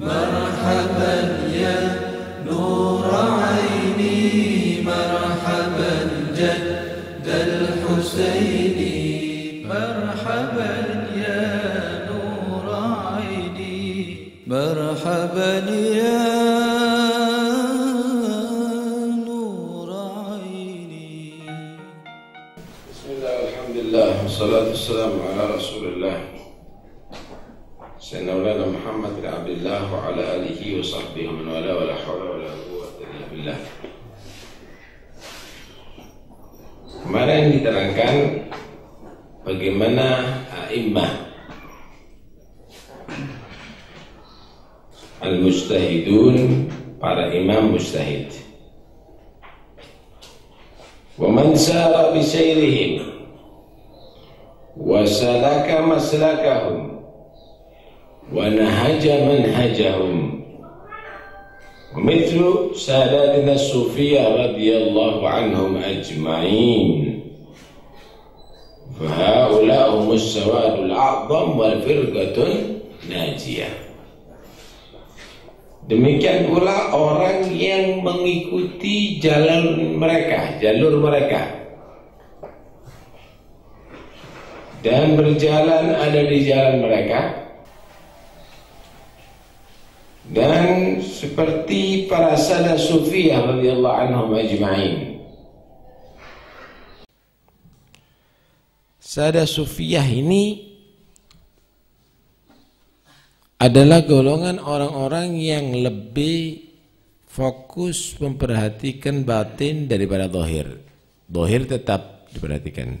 مرحبا يا نور عيني مرحبا جد الحسين مرحبا يا نور عيني مرحبا يا الله وعلى آله وصحبه ومن والاه ولا حول ولا قوة إلا بالله. Kemarin diterangkan bagaimana a'immah al-mustahidun para imam mustahid. Wa man sara bi sayrihim wa salaka maslakahu ونهج منهجهم ومثل ساداتنا الصوفية رضي الله عنهم أجمعين فهؤلاء هم السواد الأعظم والفرقة الناجية Demikian pula orang yang mengikuti jalan mereka, jalur mereka. Dan berjalan ada di jalan mereka, dan seperti para salaf sufiyah radhiyallahu anhum ajma'in. Sada sufiyah ini adalah golongan orang-orang yang lebih fokus memperhatikan batin daripada dohir. Dohir tetap diperhatikan.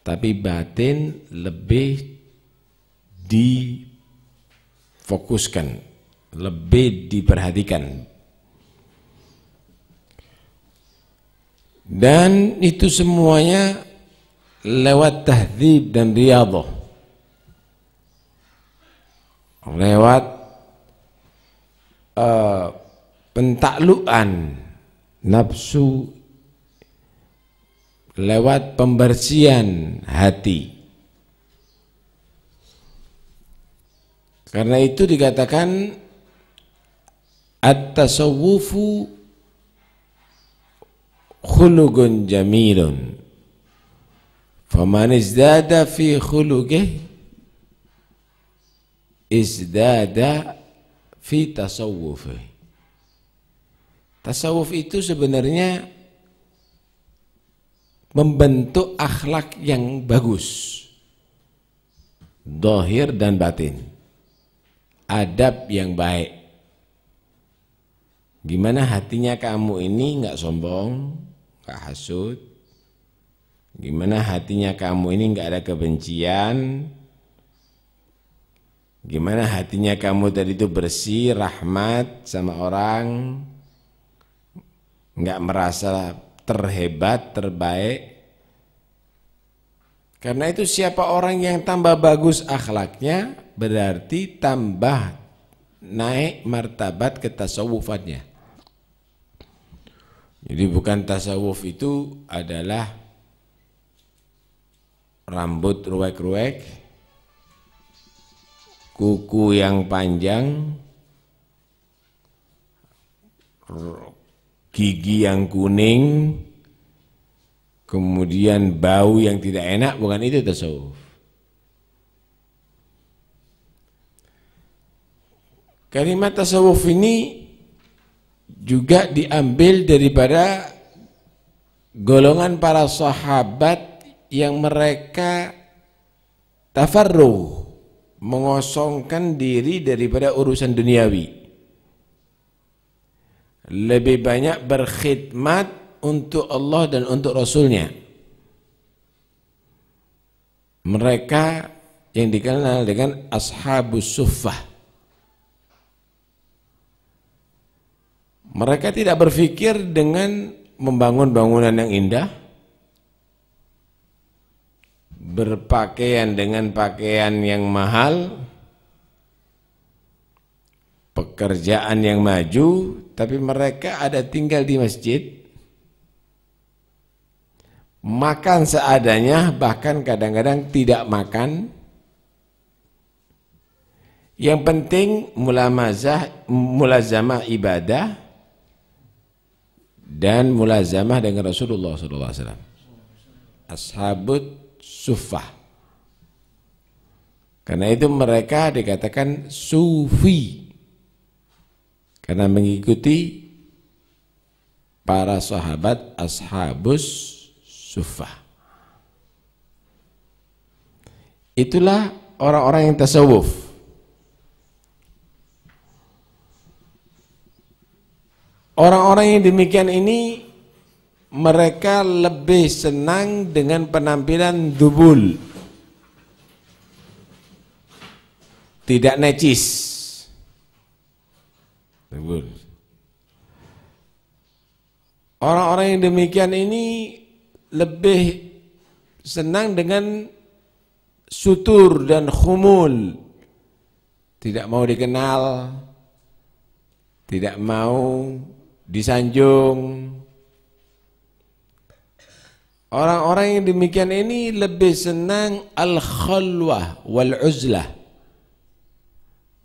Tapi batin lebih difokuskan lebih diperhatikan. Dan itu semuanya lewat tahdzib dan riyadhah. Lewat uh, pentaklukan nafsu lewat pembersihan hati. Karena itu dikatakan at tasawwufu khulugun jamilun Faman izdada fi khulugih izdada fi tasawuf. Tasawuf itu sebenarnya membentuk akhlak yang bagus. Dohir dan batin. Adab yang baik. Gimana hatinya kamu ini nggak sombong, nggak hasut? Gimana hatinya kamu ini nggak ada kebencian? Gimana hatinya kamu tadi itu bersih, rahmat sama orang? Nggak merasa terhebat, terbaik? Karena itu siapa orang yang tambah bagus akhlaknya berarti tambah naik martabat ketasawufannya. Jadi bukan tasawuf itu adalah rambut ruwek-ruwek, kuku yang panjang, gigi yang kuning, kemudian bau yang tidak enak, bukan itu tasawuf. Kalimat tasawuf ini juga diambil daripada golongan para sahabat yang mereka tafarruh mengosongkan diri daripada urusan duniawi lebih banyak berkhidmat untuk Allah dan untuk Rasulnya mereka yang dikenal dengan ashabus suffah Mereka tidak berpikir dengan membangun bangunan yang indah, berpakaian dengan pakaian yang mahal, pekerjaan yang maju, tapi mereka ada tinggal di masjid, makan seadanya, bahkan kadang-kadang tidak makan. Yang penting mulazamah ibadah, dan mulazamah dengan Rasulullah SAW. Ashabut sufah. Karena itu mereka dikatakan sufi. Karena mengikuti para sahabat ashabus sufah. Itulah orang-orang yang tasawuf. Orang-orang yang demikian ini mereka lebih senang dengan penampilan dubul. Tidak necis. Dubul. Orang-orang yang demikian ini lebih senang dengan sutur dan khumul. Tidak mau dikenal, tidak mau disanjung. Orang-orang yang demikian ini lebih senang al-khalwah wal-uzlah.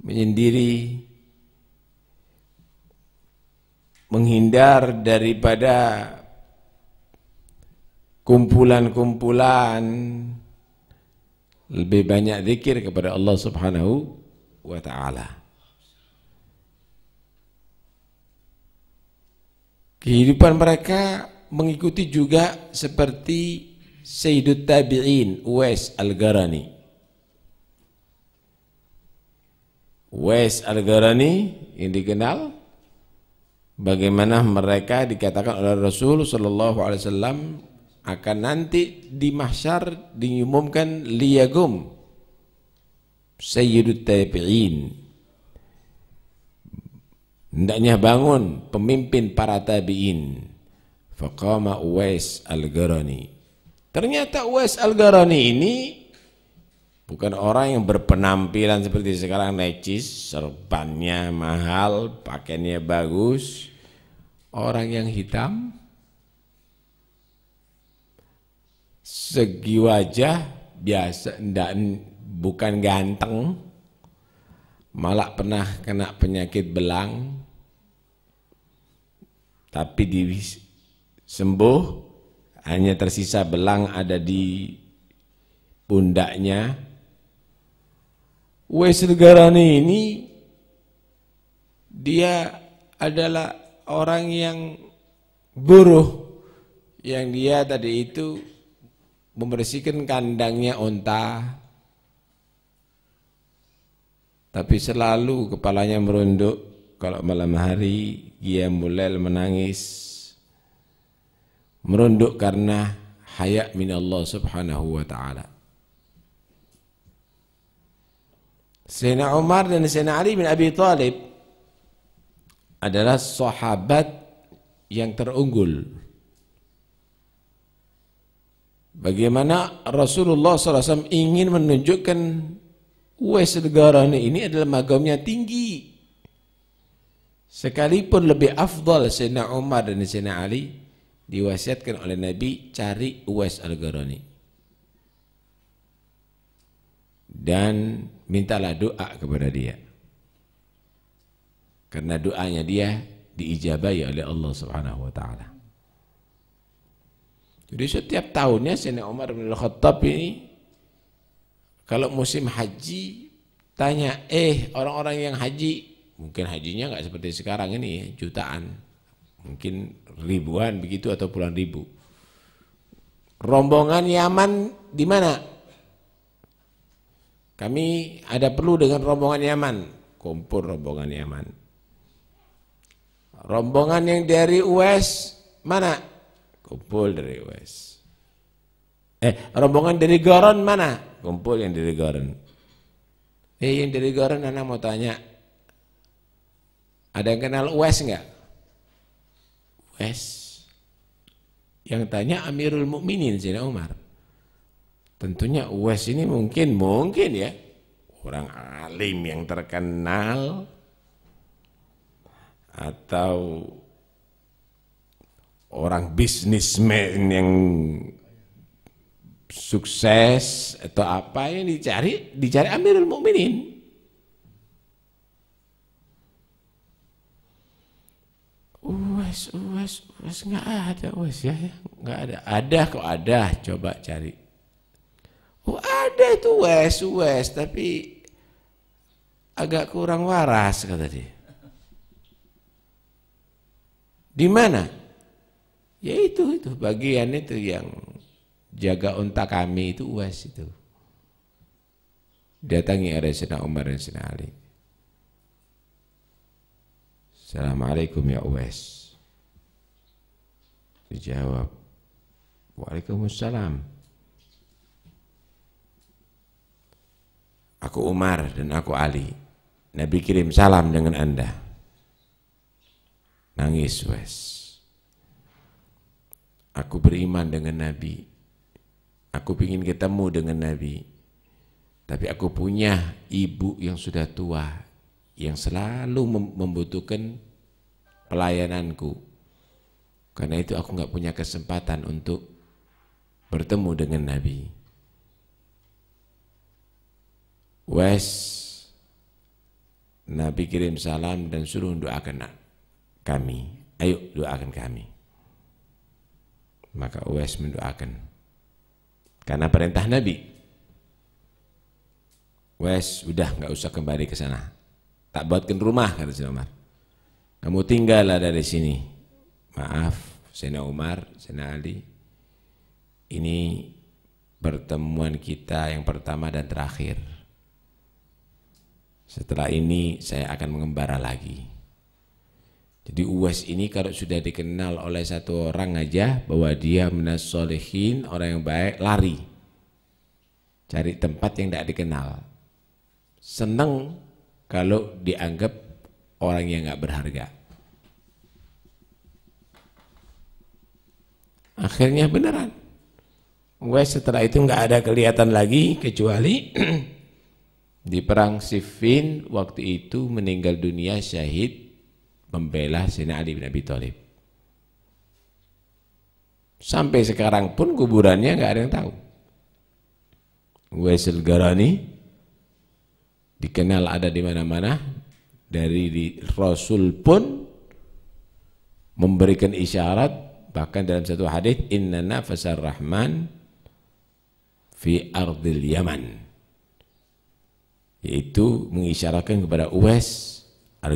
Menyendiri, menghindar daripada kumpulan-kumpulan lebih banyak zikir kepada Allah Subhanahu wa taala. Kehidupan mereka mengikuti juga seperti Sayyidut Tabi'in Uwais Al-Gharani. Uwais Al-Gharani yang dikenal bagaimana mereka dikatakan oleh Rasul sallallahu alaihi wasallam akan nanti di mahsyar diumumkan liyagum Sayyidut Tabi'in hendaknya bangun pemimpin para tabi'in faqama Uwais Al-Gharani ternyata Uwais Al-Gharani ini bukan orang yang berpenampilan seperti sekarang necis serbannya mahal pakaiannya bagus orang yang hitam segi wajah biasa ndak bukan ganteng malah pernah kena penyakit belang tapi disembuh hanya tersisa belang ada di pundaknya Wes Negarani ini dia adalah orang yang buruh yang dia tadi itu membersihkan kandangnya onta tapi selalu kepalanya merunduk kalau malam hari ia mulai menangis merunduk karena haya min Allah subhanahu wa ta'ala Sayyidina Umar dan Sayyidina Ali bin Abi Thalib adalah sahabat yang terunggul bagaimana Rasulullah SAW ingin menunjukkan wes negara ini adalah magamnya tinggi Sekalipun lebih afdal Sayyidina Umar dan Sayyidina Ali diwasiatkan oleh Nabi cari Uwais Al-Gharani. Dan mintalah doa kepada dia. Karena doanya dia diijabahi oleh Allah Subhanahu wa taala. Jadi setiap tahunnya Sayyidina Umar bin Al-Khattab ini kalau musim haji tanya eh orang-orang yang haji mungkin hajinya nggak seperti sekarang ini jutaan mungkin ribuan begitu atau puluhan ribu rombongan Yaman di mana kami ada perlu dengan rombongan Yaman kumpul rombongan Yaman rombongan yang dari US mana kumpul dari US eh rombongan dari Goron mana kumpul yang dari Goron eh yang dari Goron anak mau tanya ada yang kenal Wes nggak? Wes. Yang tanya Amirul Mukminin Sayyidina Umar. Tentunya Wes ini mungkin mungkin ya orang alim yang terkenal atau orang bisnismen yang sukses atau apa yang dicari dicari Amirul Mukminin wes wes wes nggak ada wes ya, ya nggak ya, ada ada kok ada coba cari oh ada itu wes wes tapi agak kurang waras kata dia di mana ya itu itu bagian itu yang jaga unta kami itu uas itu datangi Arisna Umar dan Sina Ali Assalamualaikum ya Uwais Dijawab, Waalaikumsalam. Aku Umar dan aku Ali. Nabi kirim salam dengan anda. Nangis wes. Aku beriman dengan Nabi. Aku ingin ketemu dengan Nabi. Tapi aku punya ibu yang sudah tua, yang selalu membutuhkan pelayananku karena itu aku nggak punya kesempatan untuk bertemu dengan Nabi. Wes, Nabi kirim salam dan suruh doakan kami. Ayo doakan kami. Maka Wes mendoakan. Karena perintah Nabi. Wes udah nggak usah kembali ke sana. Tak buatkan rumah, kata Umar. Kamu tinggallah dari sini maaf Sena Umar, Sena Ali, ini pertemuan kita yang pertama dan terakhir. Setelah ini saya akan mengembara lagi. Jadi uas ini kalau sudah dikenal oleh satu orang aja bahwa dia menasolehin orang yang baik, lari. Cari tempat yang tidak dikenal. Senang kalau dianggap orang yang nggak berharga. akhirnya beneran gue setelah itu nggak ada kelihatan lagi kecuali di perang Siffin waktu itu meninggal dunia syahid membela Sina Ali bin Abi Thalib sampai sekarang pun kuburannya nggak ada yang tahu Wesel Garani dikenal ada di mana-mana dari di Rasul pun memberikan isyarat Bahkan dalam satu hadis inna nafasar rahman fi ardil yaman yaitu mengisyaratkan kepada Uwais al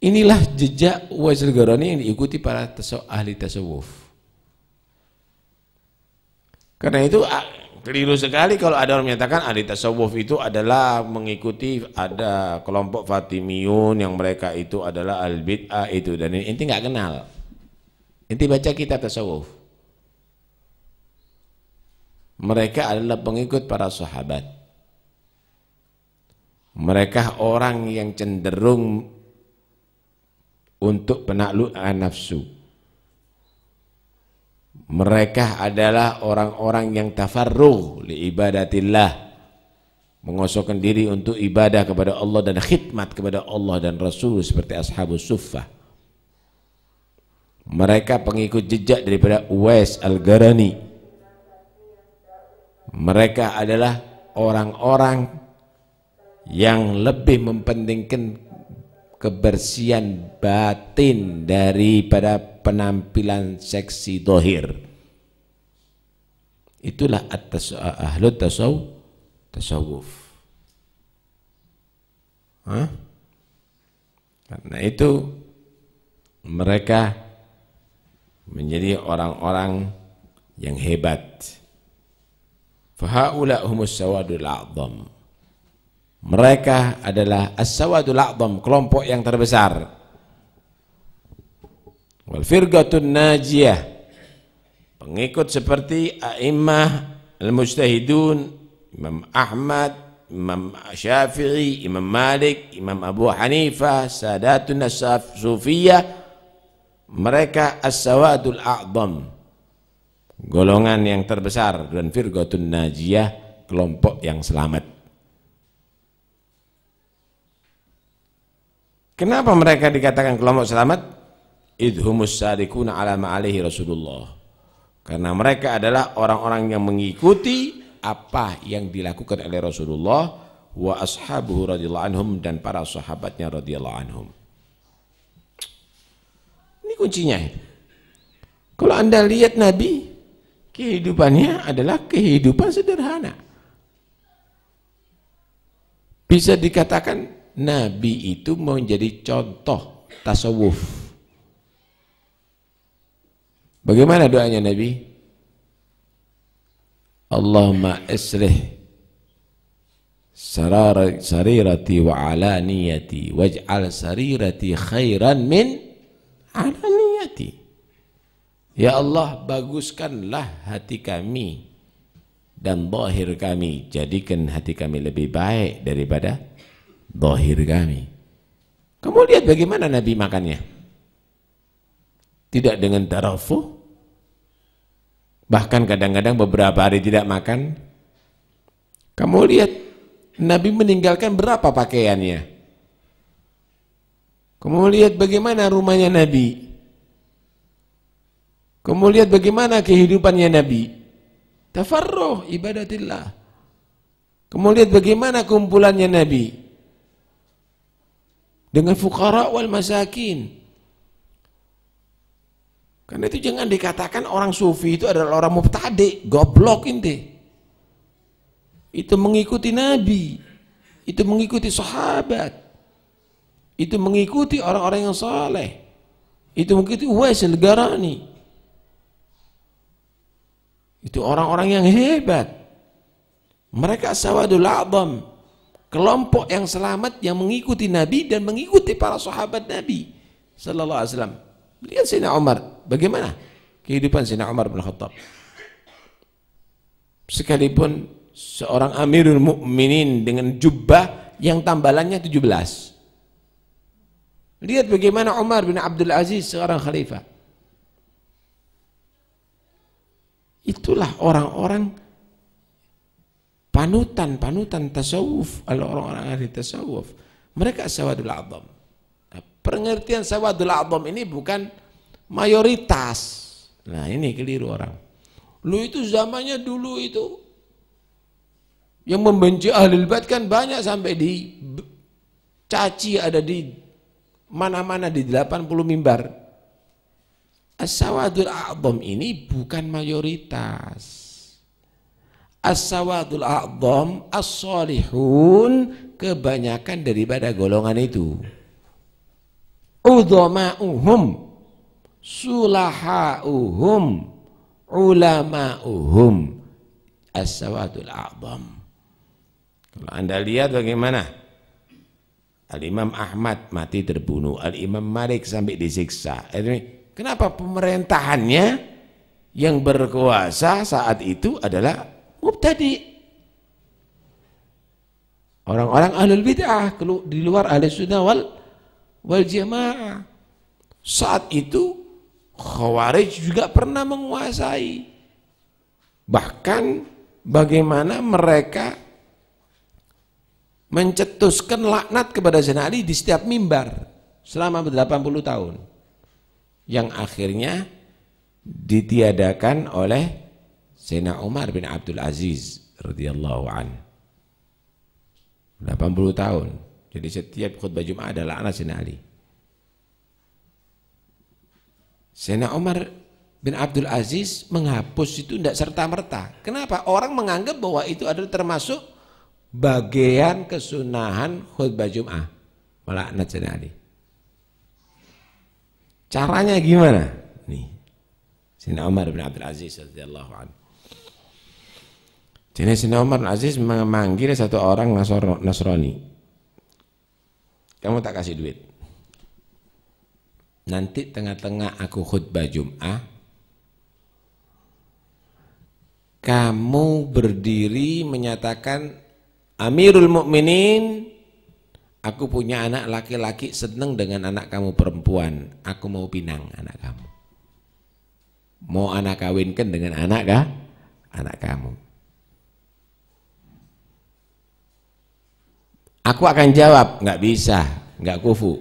Inilah jejak Uwais al yang diikuti para ahli tasawuf. Karena itu keliru sekali kalau ada orang menyatakan ahli tasawuf itu adalah mengikuti ada kelompok Fatimiyun yang mereka itu adalah al-bid'ah itu dan ini, ini nggak kenal. Inti baca kita tasawuf. Mereka adalah pengikut para sahabat. Mereka orang yang cenderung untuk penaklukan nafsu. Mereka adalah orang-orang yang tafarruh li ibadatillah. mengosokkan diri untuk ibadah kepada Allah dan khidmat kepada Allah dan Rasul seperti ashabus suffah mereka pengikut jejak daripada Uwais Al-Gharani mereka adalah orang-orang yang lebih mempentingkan kebersihan batin daripada penampilan seksi dohir itulah atas ahlu tasawuf tasawuf karena itu mereka menjadi orang-orang yang hebat. Fahaula humus sawadul a'zam. Mereka adalah as-sawadul a'zam, kelompok yang terbesar. Wal firqatun najiyah. Pengikut seperti a'immah al-mujtahidun, Imam Ahmad, Imam Syafi'i, Imam Malik, Imam Abu Hanifah, Sadatun Sufiyah, mereka as-sawadul a'zam golongan yang terbesar dan firgotun najiyah kelompok yang selamat kenapa mereka dikatakan kelompok selamat idhumus sadikuna ala ma'alihi rasulullah karena mereka adalah orang-orang yang mengikuti apa yang dilakukan oleh Rasulullah wa ashabuhu radhiyallahu anhum dan para sahabatnya radhiyallahu anhum kuncinya. Kalau Anda lihat Nabi, kehidupannya adalah kehidupan sederhana. Bisa dikatakan Nabi itu menjadi contoh tasawuf. Bagaimana doanya Nabi? Allahumma esrih sarirati wa alaniyati waj'al sarirati khairan min ala niyati. Ya Allah, baguskanlah hati kami dan dohir kami. Jadikan hati kami lebih baik daripada dohir kami. Kamu lihat bagaimana Nabi makannya? Tidak dengan tarafu bahkan kadang-kadang beberapa hari tidak makan. Kamu lihat Nabi meninggalkan berapa pakaiannya? Kamu lihat bagaimana rumahnya Nabi. Kamu lihat bagaimana kehidupannya Nabi. Tafarroh ibadatillah. Kamu lihat bagaimana kumpulannya Nabi. Dengan fukara wal masakin. Karena itu jangan dikatakan orang sufi itu adalah orang mubtadi, goblok ini. Itu mengikuti Nabi. Itu mengikuti sahabat itu mengikuti orang-orang yang saleh itu mengikuti Uwais Garani itu orang-orang yang hebat mereka sawadul a'zam kelompok yang selamat yang mengikuti Nabi dan mengikuti para sahabat Nabi sallallahu alaihi wasallam lihat Sina Umar bagaimana kehidupan Sina Umar bin Khattab sekalipun seorang amirul mukminin dengan jubah yang tambalannya 17 Lihat bagaimana Umar bin Abdul Aziz seorang khalifah. Itulah orang-orang panutan-panutan tasawuf, orang-orang ahli tasawuf. Mereka sawadul azam. Nah, pengertian sawadul azam ini bukan mayoritas. Nah, ini keliru orang. Lu itu zamannya dulu itu yang membenci ahli bait kan banyak sampai di caci ada di mana-mana di 80 mimbar. As-sawadul a'zam ini bukan mayoritas. As-sawadul a'zam as-solihun kebanyakan daripada golongan itu. Udhama'uhum sulaha'uhum ulama'uhum as-sawadul a'zam. Kalau Anda lihat bagaimana? Al-Imam Ahmad mati terbunuh, Al-Imam Malik sampai disiksa. Kenapa pemerintahannya yang berkuasa saat itu adalah mubtadi? Orang-orang ahlul bid'ah di luar Ahli sunnah wal, wal jamaah. Saat itu Khawarij juga pernah menguasai. Bahkan bagaimana mereka mencetuskan laknat kepada Sayyidina Ali di setiap mimbar selama 80 tahun yang akhirnya ditiadakan oleh Sayyidina Umar bin Abdul Aziz radhiyallahu an 80 tahun jadi setiap khutbah Jumat adalah laknat Sayyidina Ali Sayyidina Umar bin Abdul Aziz menghapus itu tidak serta-merta kenapa? orang menganggap bahwa itu adalah termasuk bagian kesunahan khutbah Jum'ah melaknat Sayyidina Ali caranya gimana nih Sayyidina Umar bin Abdul Aziz radhiyallahu anhu jadi Sina Umar bin Aziz memanggil satu orang Nasrani kamu tak kasih duit nanti tengah-tengah aku khutbah Jum'ah kamu berdiri menyatakan Amirul Mukminin, aku punya anak laki-laki seneng dengan anak kamu perempuan. Aku mau pinang anak kamu. Mau anak kawinkan dengan anak kah? Anak kamu. Aku akan jawab, nggak bisa, nggak kufu.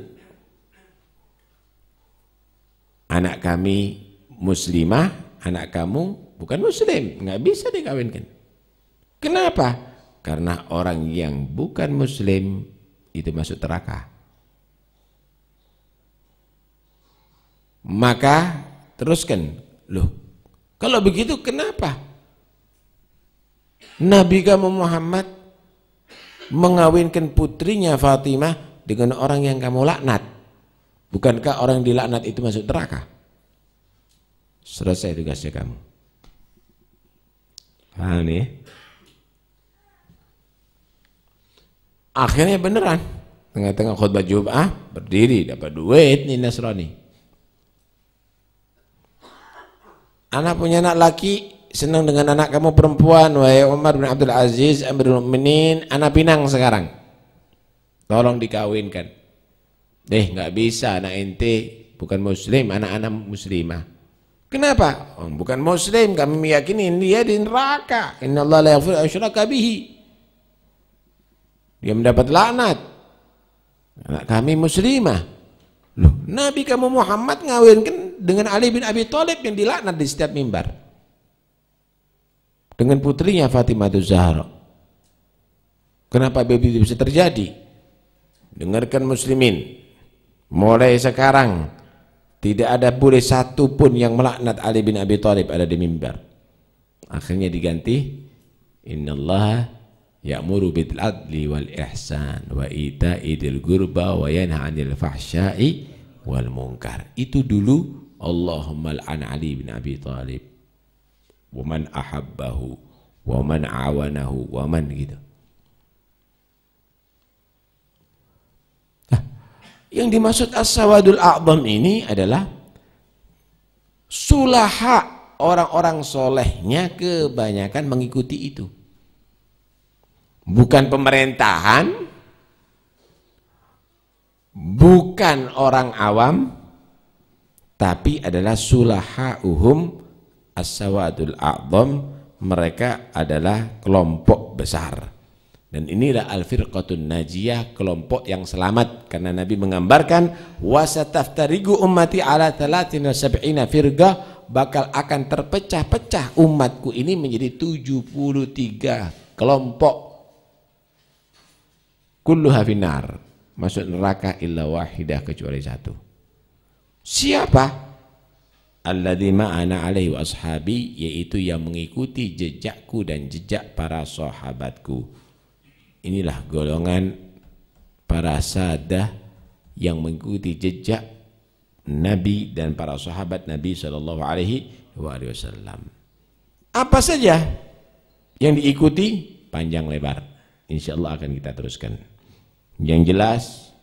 Anak kami muslimah, anak kamu bukan muslim, nggak bisa dikawinkan. Kenapa? Karena orang yang bukan muslim itu masuk neraka. Maka teruskan, loh. Kalau begitu kenapa? Nabi kamu Muhammad mengawinkan putrinya Fatimah dengan orang yang kamu laknat. Bukankah orang yang dilaknat itu masuk neraka? Selesai tugasnya kamu. Paham ya? akhirnya beneran tengah-tengah khutbah Jum'ah berdiri dapat duit nih Nasrani anak punya anak laki senang dengan anak kamu perempuan wahai Umar bin Abdul Aziz Amirul menin anak pinang sekarang tolong dikawinkan deh nggak bisa anak ente bukan muslim anak-anak muslimah kenapa oh, bukan muslim kami meyakini dia di neraka inna Allah la yaghfiru asyraka dia mendapat laknat anak kami muslimah loh Nabi kamu Muhammad ngawinkan dengan Ali bin Abi Thalib yang dilaknat di setiap mimbar dengan putrinya Fatimah Zahra kenapa begitu bisa terjadi dengarkan muslimin mulai sekarang tidak ada boleh satu pun yang melaknat Ali bin Abi Thalib ada di mimbar akhirnya diganti innallaha ya'muru bil adli wal ihsan wa ita'idil gurba wa yanha 'anil fahsya'i wal munkar. Itu dulu Allahumma al'an Ali bin Abi Thalib wa man ahabbahu wa man awanahu wa man gitu. Nah, yang dimaksud as-sawadul a'zam ini adalah sulaha orang-orang solehnya kebanyakan mengikuti itu bukan pemerintahan, bukan orang awam, tapi adalah sulaha as-sawadul a'zam, mereka adalah kelompok besar. Dan inilah al-firqatun najiyah, kelompok yang selamat karena Nabi menggambarkan wasataftarigu ummati ala 73 firqah bakal akan terpecah-pecah umatku ini menjadi 73 kelompok Kullu hafinar, Masuk neraka illa wahidah kecuali satu. Siapa? Alladhi ma'ana alaihi washabi, yaitu yang mengikuti jejakku dan jejak para sahabatku. Inilah golongan para sadah yang mengikuti jejak Nabi dan para sahabat Nabi sallallahu alaihi wasallam. Apa saja yang diikuti panjang lebar. Insya Allah akan kita teruskan yang jelas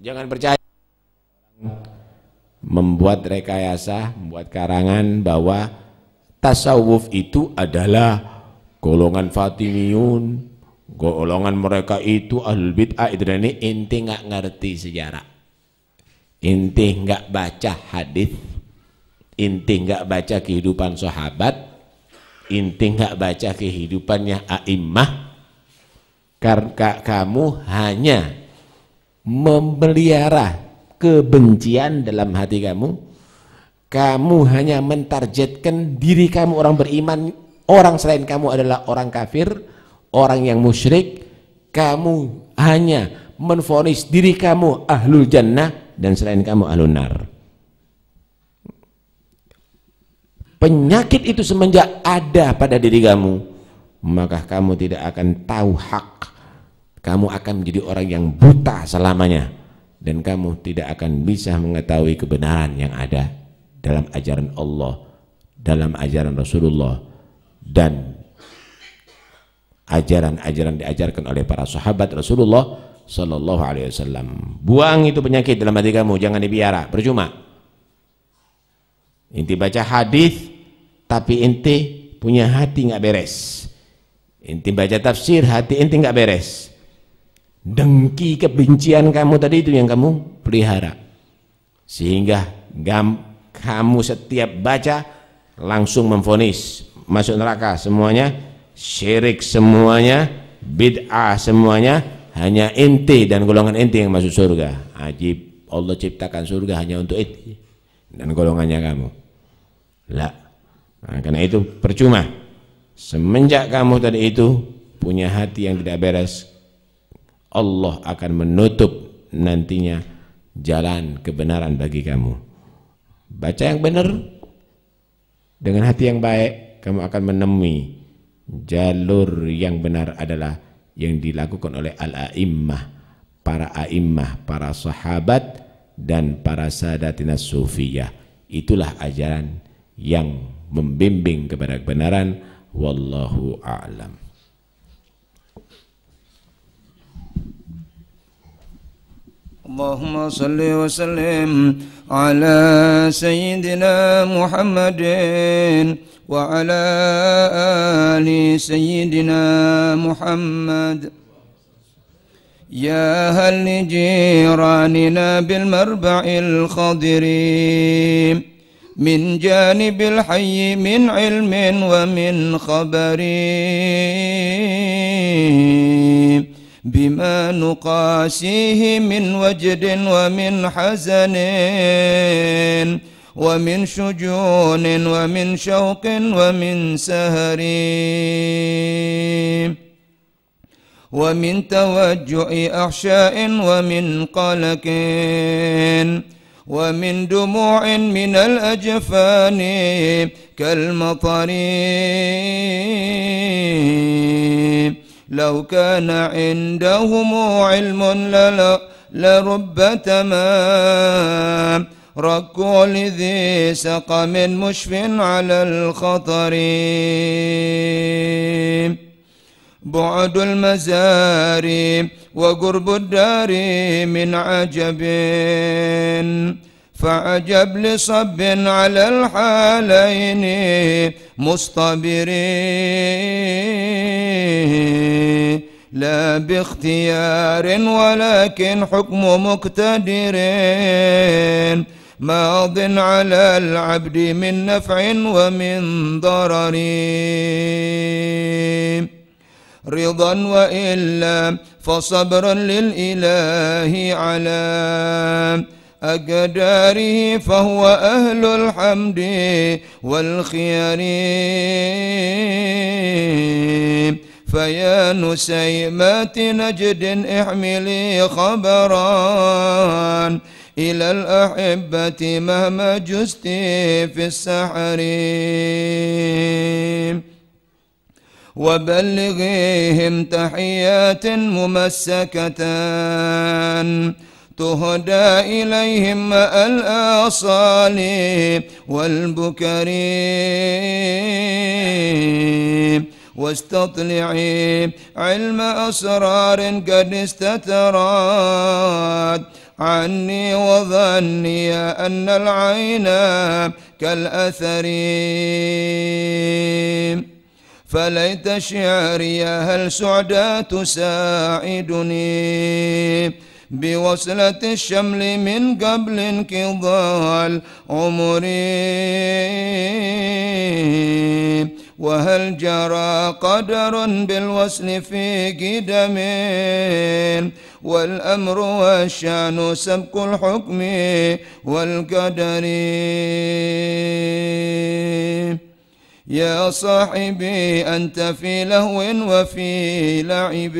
jangan percaya membuat rekayasa, membuat karangan bahwa tasawuf itu adalah golongan Fatimiyun, golongan mereka itu ahlul bid'ah itu dan ini inti nggak ngerti sejarah, inti nggak baca hadis, inti nggak baca kehidupan sahabat, inti nggak baca kehidupannya a'immah, karena kamu hanya memelihara kebencian dalam hati kamu. Kamu hanya mentarjetkan diri kamu orang beriman, orang selain kamu adalah orang kafir, orang yang musyrik. Kamu hanya menfonis diri kamu ahlul jannah dan selain kamu ahlul nar. Penyakit itu semenjak ada pada diri kamu, maka kamu tidak akan tahu hak kamu akan menjadi orang yang buta selamanya dan kamu tidak akan bisa mengetahui kebenaran yang ada dalam ajaran Allah dalam ajaran Rasulullah dan ajaran-ajaran diajarkan oleh para sahabat Rasulullah Sallallahu Alaihi Wasallam buang itu penyakit dalam hati kamu jangan dibiara percuma inti baca hadis tapi inti punya hati nggak beres Inti baca tafsir, hati inti nggak beres. Dengki kebencian kamu tadi itu yang kamu pelihara. Sehingga gam, kamu setiap baca langsung memfonis masuk neraka semuanya, syirik semuanya, bid'ah semuanya, hanya inti dan golongan inti yang masuk surga. Ajib, Allah ciptakan surga hanya untuk inti dan golongannya kamu. Lah, nah, karena itu percuma Semenjak kamu tadi itu punya hati yang tidak beres, Allah akan menutup nantinya jalan kebenaran bagi kamu. Baca yang benar dengan hati yang baik, kamu akan menemui jalur yang benar adalah yang dilakukan oleh al-a'immah, para a'immah, para sahabat dan para sadatina sufiyah. Itulah ajaran yang membimbing kepada kebenaran والله أعلم اللهم صل وسلم على سيدنا محمد وعلى آل سيدنا محمد يا هل لجيراننا بالمربع الخضرين من جانب الحي من علم ومن خبر بما نقاسيه من وجد ومن حزن ومن شجون ومن شوق ومن سهر ومن توجع أحشاء ومن قلق ومن دموع من الأجفان كالمطر لو كان عندهم علم لرب تمام ركوا لذي سقم مشف على الخطر بعد المزار وقرب الدار من عجب فعجب لصب على الحالين مصطبرين لا باختيار ولكن حكم مقتدر ماض على العبد من نفع ومن ضرر رضا وإلا فصبرا للإله على أقداره فهو أهل الحمد والخيار فيا نسيمات نجد احملي خبرا إلى الأحبة مهما جزت في السحر وبلغيهم تحيات ممسكتان تهدى إليهم الآصال والبكري واستطلعي علم أسرار قد استترات عني وظني أن العين كالأثرين فليت شعري هل سعدا تساعدني بوصلة الشمل من قبل انقضاء العمر وهل جرى قدر بالوصل في قدم والأمر والشأن سبق الحكم والقدر يا صاحبي أنت في لهو وفي لعب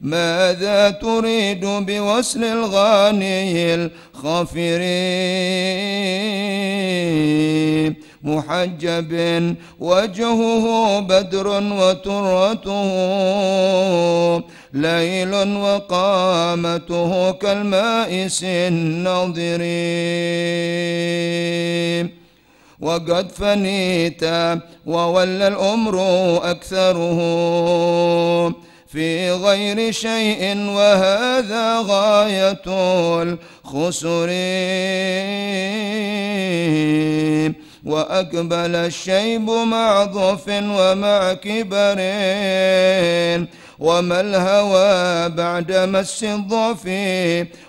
ماذا تريد بوصل الغاني الخافر محجب وجهه بدر وترته ليل وقامته كالمائس النظر وقد فنيت وولى الأمر أكثره في غير شيء وهذا غاية الخسر وأقبل الشيب مع ضف ومع كبر وما الهوى بعد مس الضف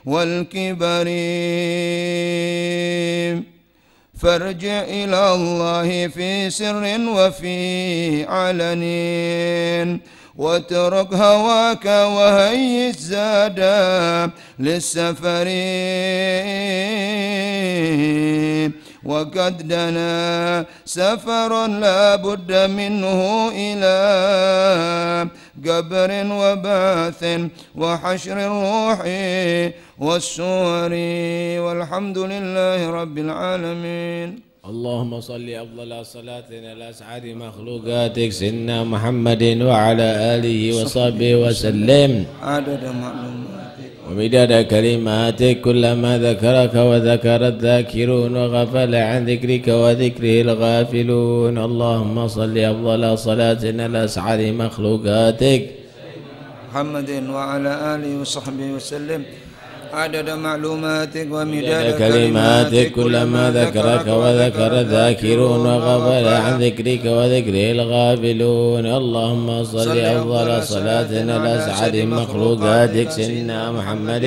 والكبر فارجع إلى الله في سر وفي علن واترك هواك وهيئ زادا للسفر وقد دنا سفر لا بد منه إلى قبر وبعث وحشر روحي والسور والحمد لله رب العالمين اللهم صل أفضل صلاتنا على أسعد مخلوقاتك سيدنا محمد وعلى آله وصحبه وسلم عدد معلوماتك ومداد كلماتك كلما ذكرك وذكر الذاكرون وغفل عن ذكرك وذكره الغافلون اللهم صل أفضل صلاتنا على أسعد مخلوقاتك محمد وعلى آله وصحبه وسلم عدد معلوماتك ومداد كلماتك كلما ذكرك وذكر الذاكرون وغفل عن ذكرك وذكر الغافلون اللهم صل أفضل صلاتنا لأسعد مخلوقاتك سيدنا محمد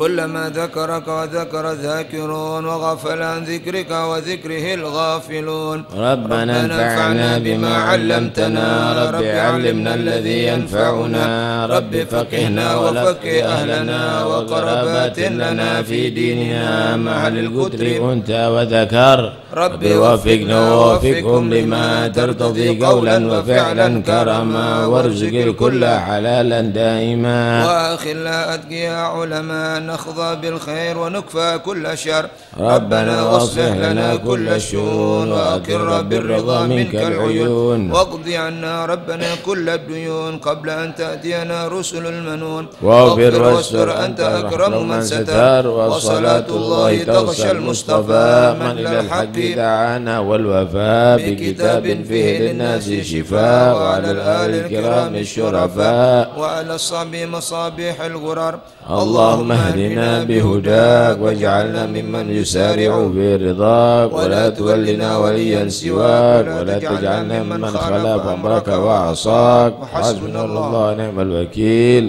كلما ذكرك وذكر الذاكرون وغفل عن ذكرك وذكره الغافلون ربنا انفعنا بما علمتنا رب علمنا الذي ينفعنا رب فقهنا وفقه أهلنا وقربات لنا في ديننا مع القدر أنت وذكر رب وفقنا ووفقهم لما ترتضي قولا وفعلا كرما وارزق الكل حلالا دائما وأخلا أتقيا علمانا نخضى بالخير ونكفى كل شر ربنا واصلح لنا كل الشؤون وأقر بالرضا منك العيون واقض عنا ربنا كل الديون قبل أن تأتينا رسل المنون واغفر واستر أنت أكرم من ستار وصلاة الله تغشى المصطفى من إلى الحق دعانا والوفاء بكتاب فيه للناس شفاء وعلى الآل الكرام الشرفاء وعلى الصعب مصابيح الغرر اللهم اهد اهدنا بهداك واجعلنا ممن يسارع برضاك ولا تولنا وليا سواك ولا تجعلنا ممن خلاف امرك وعصاك حسبنا الله ونعم الوكيل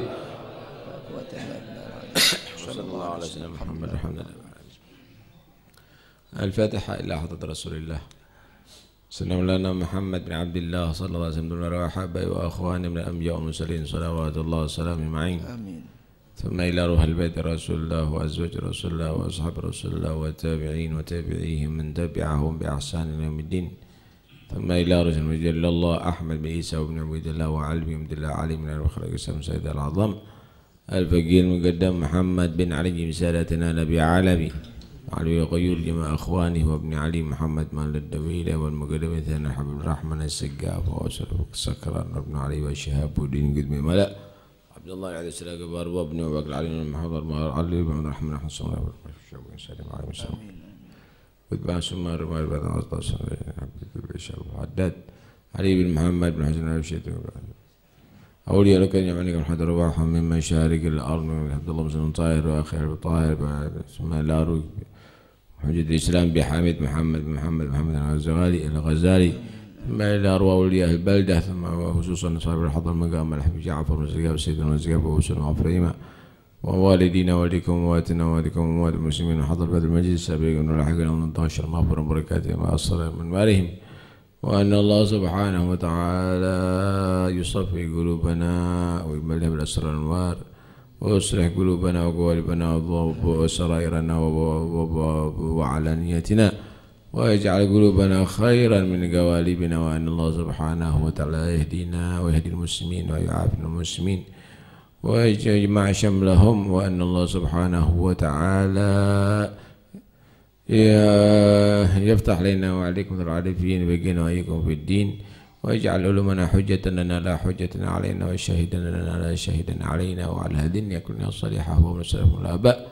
صلى الله على سيدنا محمد الفاتحة إلى حضرة رسول الله سلم لنا محمد بن عبد الله صلى الله عليه وسلم وأحبائي وأخواني من الأنبياء والمرسلين صلوات الله وسلامه معين آمين ثم إلى روح البيت رسول الله وأزواج رسول الله وأصحاب رسول الله والتابعين وتابعيهم من تبعهم بإحسان إلى يوم الدين ثم إلى رسول مجد الله أحمد بن عيسى وابن عبد الله وعلي بن عبد الله علي بن الأخرى قسم سيد العظم الفقير المقدم محمد بن علي بن سادتنا نبي علبي علي غيور جماع أخوانه وابن علي محمد مال الدويلة والمقدمة ثنا حبيب الرحمن السقاف وأسره سكران وابن علي وشهاب الدين قدمي ملأ عبد الله عليه السلام قبار وابنه وباقي علينا المحضر ما علي بن رحمه الله صلى الله عليه وسلم وسلم عليه وسلم وذبان ثم رمال بن عطاء عبد الله بن حداد علي بن محمد بن حسن بن شيخ أولياء لك أن يعنيك الحد رواحهم من مشارق الأرض من عبد الله بن طاهر وأخي أبي طاهر ثم لاروي حجة الإسلام بحامد محمد بن محمد محمد الغزالي الغزالي ما إلى أروى أولياء البلدة ثم وخصوصا صاحب الحضر المقام الحبيب جعفر بن زكاب سيدنا بن زكاب أبو سنة عفريمة ووالدينا ووالديكم وواتنا ووالدكم وموات المسلمين وحضر بهذا المجلس السابق سابقا ولاحقنا من انتشر مغفرة وبركاته ما الصلاة من مالهم وأن الله سبحانه وتعالى يصفي قلوبنا ويملها بالأسرار الأنوار ويصلح قلوبنا وقوالبنا وسرائرنا وعلانيتنا ويجعل قلوبنا خيرا من قوالبنا وأن الله سبحانه وتعالى يهدينا ويهدي المسلمين ويعافي المسلمين ويجمع شملهم وأن الله سبحانه وتعالى يفتح لنا وعليكم العارفين ويقينا وإياكم في الدين واجعل علومنا حجة لنا لا حجة علينا وشهدا لنا لا شهدا علينا وعلى هدينا كلنا هو من سلف الآباء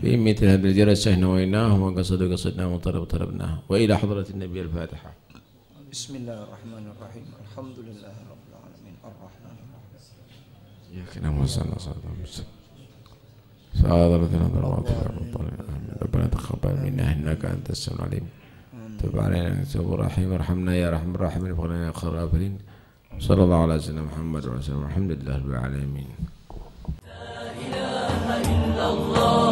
في مثل هذه الجلسة نويناه وقصد قصدنا وطلب طلبناه وإلى حضرة النبي الفاتحة بسم الله الرحمن الرحيم الحمد لله رب العالمين الرحمن الرحيم يا كلام وسلم صلى الله عليه وسلم ربنا تقبل منا إنك أنت السميع العليم تب علينا إنك توب رحيم ارحمنا يا رحم الراحمين وفقنا يا خير الغافرين صلى الله على سيدنا محمد وعلى سيدنا الحمد لله رب العالمين لا إله إلا الله